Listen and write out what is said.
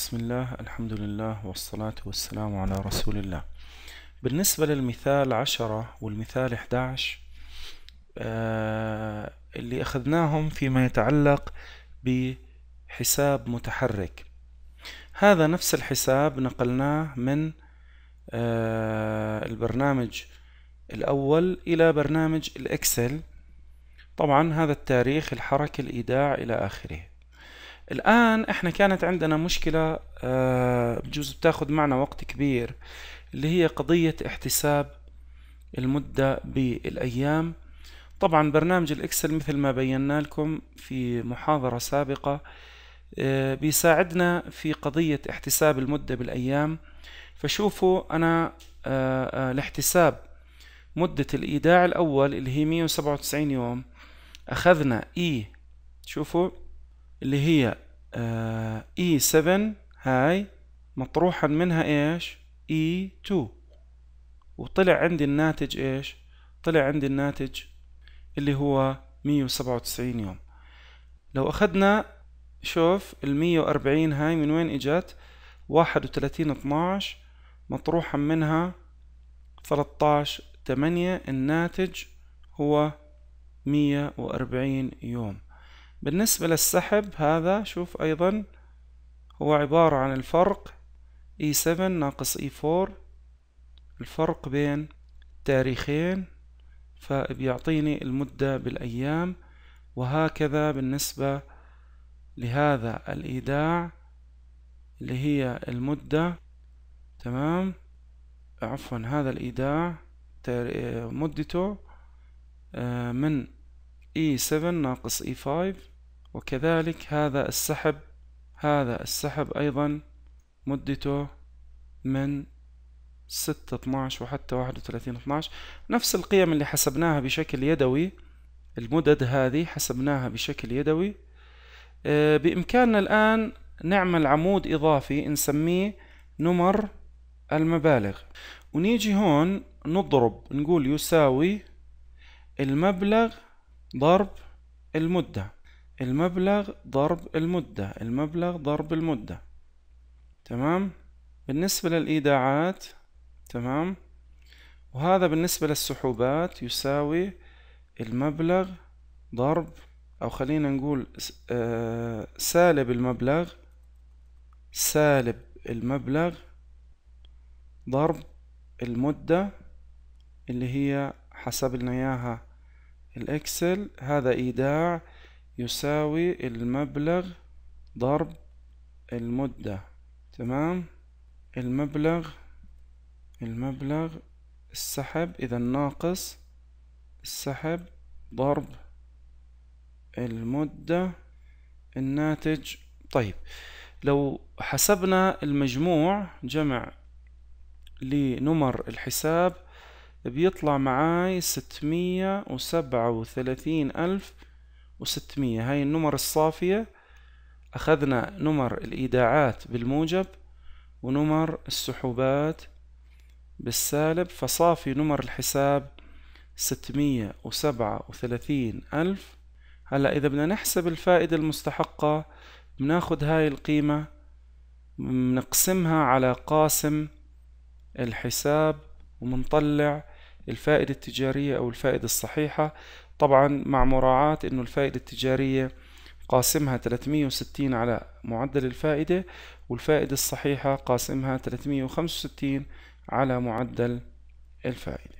بسم الله الحمد لله والصلاة والسلام على رسول الله بالنسبة للمثال عشرة والمثال 11 آه، اللي أخذناهم فيما يتعلق بحساب متحرك هذا نفس الحساب نقلناه من آه، البرنامج الأول إلى برنامج الإكسل طبعا هذا التاريخ الحركة الإيداع إلى آخره الآن إحنا كانت عندنا مشكلة آه، بجوز بتاخد معنا وقت كبير اللي هي قضية احتساب المدة بالأيام طبعا برنامج الإكسل مثل ما بينا لكم في محاضرة سابقة آه، بيساعدنا في قضية احتساب المدة بالأيام فشوفوا أنا آه، الاحتساب مدة الإيداع الأول اللي هي 197 يوم أخذنا إي شوفوا اللي هي اي آه، 7 e هاي مطروحا منها ايش اي e 2 وطلع عندي الناتج ايش طلع عندي الناتج اللي هو 197 يوم لو اخذنا شوف ال 140 هاي من وين اجت 31 12 مطروحا منها 13 8 الناتج هو 140 يوم بالنسبة للسحب هذا شوف أيضا هو عبارة عن الفرق E7 ناقص E4 الفرق بين تاريخين فبيعطيني المدة بالأيام وهكذا بالنسبة لهذا الإيداع اللي هي المدة تمام عفوا هذا الإيداع مدته آه، من E7 ناقص E5 وكذلك هذا السحب هذا السحب أيضا مدته من ستة اتناش وحتى واحد وثلاثين اتناش نفس القيم اللي حسبناها بشكل يدوي المدد هذه حسبناها بشكل يدوي آه، بإمكاننا الآن نعمل عمود إضافي نسميه نمر المبالغ ونيجي هون نضرب نقول يساوي المبلغ ضرب المدة المبلغ ضرب المدة المبلغ ضرب المدة تمام بالنسبة للإيداعات تمام وهذا بالنسبة للسحوبات يساوي المبلغ ضرب أو خلينا نقول آه، سالب المبلغ سالب المبلغ ضرب المدة اللي هي حسب لنا إياها الإكسل هذا إيداع يساوي المبلغ ضرب المدة تمام المبلغ المبلغ السحب إذا ناقص السحب ضرب المدة الناتج طيب لو حسبنا المجموع جمع لنمر الحساب بيطلع معاي ستمية وسبعة وثلاثين ألف وستمية هاي النمر الصافية أخذنا نمر الإيداعات بالموجب ونمر السحوبات بالسالب فصافي نمر الحساب ستمية وسبعة وثلاثين ألف هلا إذا بدنا نحسب الفائدة المستحقة بناخد هاي القيمة بنقسمها على قاسم الحساب ومنطلع الفائدة التجارية أو الفائدة الصحيحة طبعا مع مراعاة انه الفائدة التجارية قاسمها 360 على معدل الفائدة والفائدة الصحيحة قاسمها 365 على معدل الفائدة